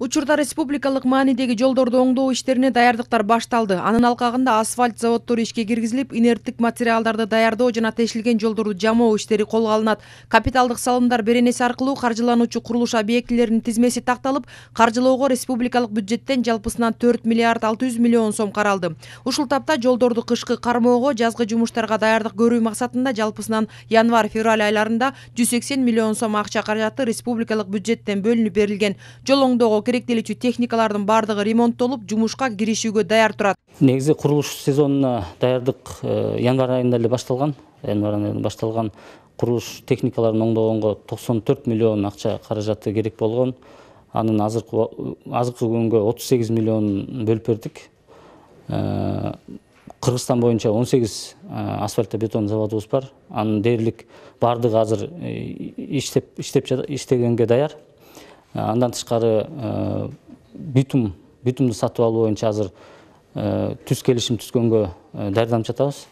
учурда республикалык маанидеги жолдорду оңдоо иштерине даярдыктар башталды анын алкагында асфальт заводдору ишке киргизилип инерттик материалдарды даярдоо жана тешилген жолдорду жамоо иштери колго алынат капиталдык салымдар беренеси аркылуу каржылануучу курулуш объектилеринин тизмеси такталып каржылоого республикалык бюджеттен жалпысынан төрт миллиард алты жүз миллион сом каралды ушул тапта жолдорду кышкы кармоого жазгы жумуштарга даярдык көрүү максатында жалпысынан январь февраль айларында жүз сексен миллион сом акча каражаты республикалык бюджеттен бөлүнүп берилген жол оңдоого керектелүүчү техникалардын баардыгы ремонттолуп жумушка киришүүгө даяр турат негизи курулуш сезонуна даярдык э, январь айында эле башталган январь айында башталган курулуш техникаларын оңдогонго токсон төрт миллион акча каражаты керек болгон анын азыркы азыркы күнгө отуз сегиз миллион бөлүп бердик э, кыргызстан боюнча он сегиз э, бетон заводубуз бар анын дээрлик баардыгы азыр иштеп иштеп иштегенге даяр Э, андан тышкары э, битум битумду сатып алуу боюнча азыр э, түз келишим түзгөнгө даярданып жатабыз